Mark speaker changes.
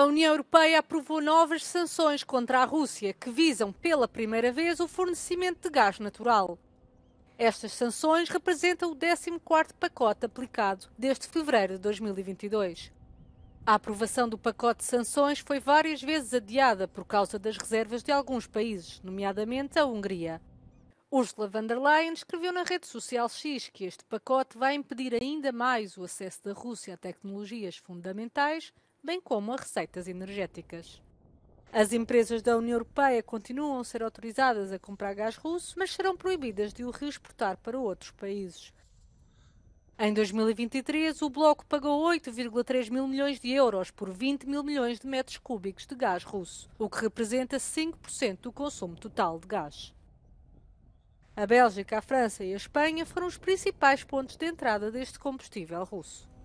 Speaker 1: A União Europeia aprovou novas sanções contra a Rússia, que visam pela primeira vez o fornecimento de gás natural. Estas sanções representam o 14º pacote aplicado desde fevereiro de 2022. A aprovação do pacote de sanções foi várias vezes adiada por causa das reservas de alguns países, nomeadamente a Hungria. Ursula von der Leyen escreveu na rede social X que este pacote vai impedir ainda mais o acesso da Rússia a tecnologias fundamentais bem como a receitas energéticas. As empresas da União Europeia continuam a ser autorizadas a comprar gás russo, mas serão proibidas de o reexportar para outros países. Em 2023, o bloco pagou 8,3 mil milhões de euros por 20 mil milhões de metros cúbicos de gás russo, o que representa 5% do consumo total de gás. A Bélgica, a França e a Espanha foram os principais pontos de entrada deste combustível russo.